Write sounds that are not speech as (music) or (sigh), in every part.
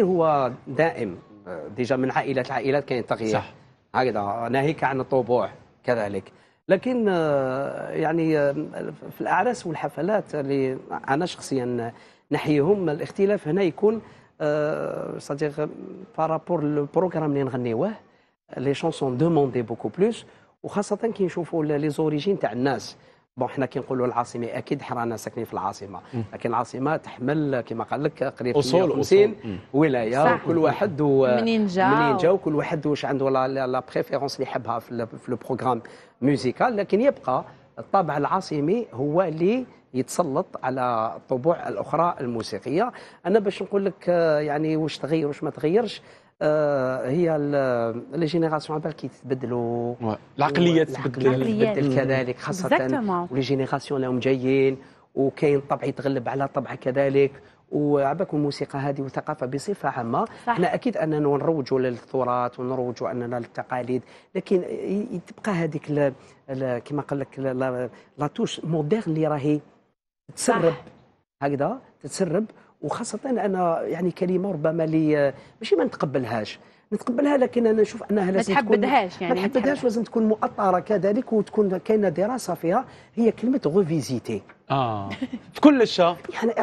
التغيير هو دائم ديجا من عائله لعائلات كاين تغيير صح هكذا ناهيك عن الطبوع كذلك لكن آه، يعني آه، في الاعراس والحفلات اللي انا شخصيا نحيهم الاختلاف هنا يكون صديق بارابور البروغرام اللي نغنيوه لي شونسون دوموندي بوكو بلوس وخاصه كي نشوفوا لي زوريجين تاع الناس بون حنا كي نقولوا العاصمه اكيد حرانا ساكنين في العاصمه لكن العاصمه تحمل كما قال لك قريب 50 ولايه كل واحد و... منين جا منين جا وكل واحد واش عنده لا, لا بريفيرونس اللي يحبها في لو بروغرام ميوزيكال لكن يبقى الطابع العاصمي هو اللي يتسلط على الطبوع الاخرى الموسيقيه انا باش نقول لك آه، يعني واش تغير واش ما تغيرش آه، هي لي جينيراسيون على بالك كيتبدلوا العقليه تتبدل العقليه كذلك خاصه ولي جينيراسيون لهم جايين وكاين طبع يتغلب على طبع كذلك وعباكم الموسيقى هذه والثقافة بصفة عامة احنا أكيد أننا نروجوا للتراث ونروجوا أننا للتقاليد لكن تبقى هذيك كما قال لك لا توش موديرن اللي راهي تسرب هكذا تتسرب وخاصه انا يعني كلمه ربما لي ماشي ما نتقبلهاش نتقبلها لكن انا نشوف انها لازم ما تحبدهاش يعني ما تحبدهاش لازم تكون مؤطره كذلك وتكون كاينه دراسه فيها هي كلمه غوفيزيتي اه كلش يعني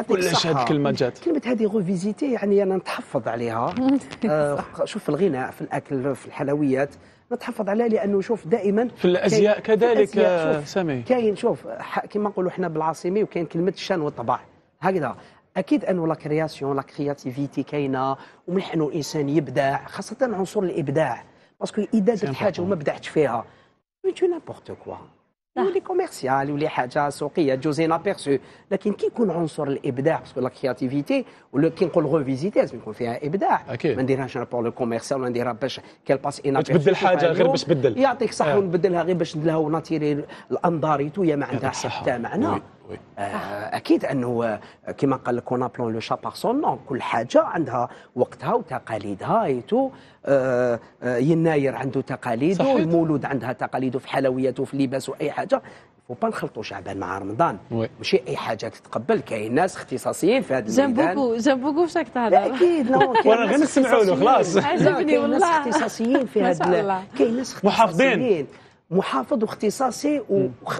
كلش هذه الكلمه جات كلمه هذه غوفيزيتي يعني انا نتحفظ عليها (laughs) آه شوف في الغناء في الاكل في الحلويات نتحفظ عليها لانه شوف دائما في الازياء كذلك آه، سامي كاين شوف كما نقولوا احنا بالعاصمي وكاين كلمه الشان والطبع هكذا اكيد انه لا كرياسيون لا كرياتيفيتي كاينه وملح انه الانسان يبدع خاصه عنصر الابداع باسكو اذا درت حاجه وما بدعتش فيها تو نابورت كوا يولي كوميرسيال يولي حاجه سوقيه جوزينا بيرسو لكن كي يكون عنصر الابداع باسكو لا كرياتيفيتي ولا كي نقول غوفيزيتي لازم يكون فيها ابداع اكيد ما نديرهاش انا بور لو كوميرسيال ما نديرها باش كيل باس ان تبدل حاجه غير باش تبدل يعطيك صح آه. ونبدلها غير باش ندلها وناتيري الانظار ما عندها حتى معنى وي. آه، اكيد انه آه، كما قال لك اون ابلون لو شا سون نون كل حاجه عندها وقتها وتقاليدها ايتو آه، يناير عنده تقاليده المولود عندها تقاليده في حلويات وفي لباس واي حاجه فو با نخلطوا شعبان مع رمضان ماشي اي حاجه تتقبل كاين ناس اختصاصيين في هذا الميدان جاب بوكو جاب بوكو تهضر اكيد وانا غير نسمعوا له خلاص عجبني والله ناس اختصاصيين في هذا كاين ناس اختصاصيين محافظين محافظ واختصاصي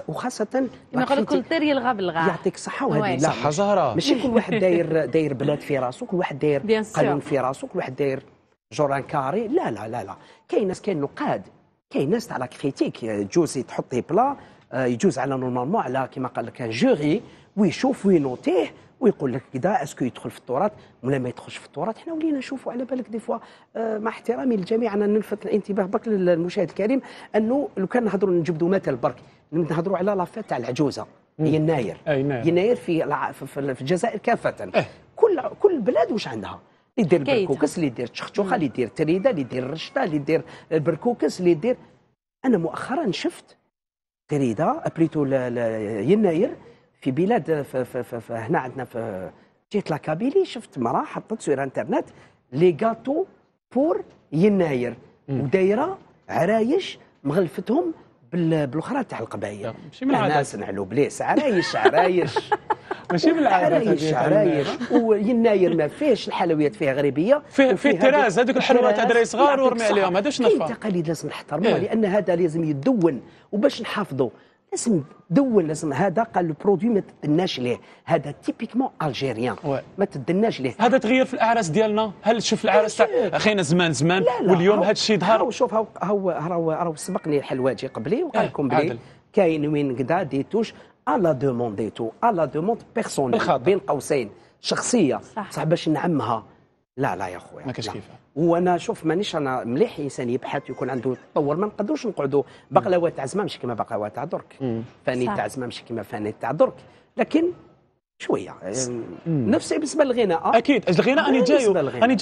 وخاصه قال كل طير يلغى بالغا يعطيك الصحه وهذه لا زهره ماشي كل واحد (laughs) داير داير بلاد في راسه كل واحد داير قانون في راسه كل واحد داير جوران كاري لا لا لا لا كاين ناس كاين نقاد كاين ناس تاع لا كريتيك يجوز تحطي بلا آه، يجوز على نورمالمون على كما قال لك جوري ويشوف وينوتيه ويقول لك كذا اسكو يدخل في التراث ولا ما يدخلش في التراث حنا ولينا نشوفوا على بالك دي فوا آه، مع احترامي للجميع انا نلفت الانتباه برك للمشاهد الكريم انه لو كان نهضروا نجبدوا مثل برك نهضروا على لافيت تاع العجوزه يناير يناير في في الجزائر كافه اه. كل كل بلاد واش عندها اللي يدير البركوكس اللي يدير تشخشوخه اللي يدير تريده اللي يدير الرشته اللي يدير البركوكس اللي يدير انا مؤخرا شفت تريده ابليتو يناير في بلاد هنا عندنا في جيت لاكابيلي شفت مراه حطت سور انترنت لي غاتو بور يناير ودايره عرايش مغلفتهم بالاخرى تاع القبائل ماشي من العاده ناس نعلو بليس عرايش عرايش (laughs) ماشي من العاده عرايش عرايش ويناير ما فيهش الحلويات فيها غريبيه فيه فيه التراز هذوك الحلويات تاع دراري صغار ورمي عليهم هذا شنو التقاليد إيه، لازم نحترموها إيه. لان هذا لازم يدون وباش نحافظوا لازم دول لازم هذا قال البرودوي ما تدناش ليه هذا تيبيكمون الجيريان ما تدناش ليه هذا تغير في الاعراس ديالنا هل تشوف الاعراس اخينا خينا زمان زمان لا لا واليوم هذا الشيء ظهر شوف هو هو راهو راهو سبقني الحلواجي قبلي وقال إيه، لكم بلي كاين وين كدا دي توش على دوموند ديتو على دوموند بيرسونيل بين قوسين شخصيه صح, صح باش نعمها لا لا يا خويا ما كاش كيفاه وانا شوف مانيش انا مليح انسان يبحث يكون عنده تطور ما نقدروش نقعدوا بقلاوه تاع زمان ماشي كيما بقلاوه تاع درك فاني تاع زمان ماشي كيما فاني تاع درك لكن شويه نفسي بالنسبه للغناء اكيد الغناء انا جاي انا جاي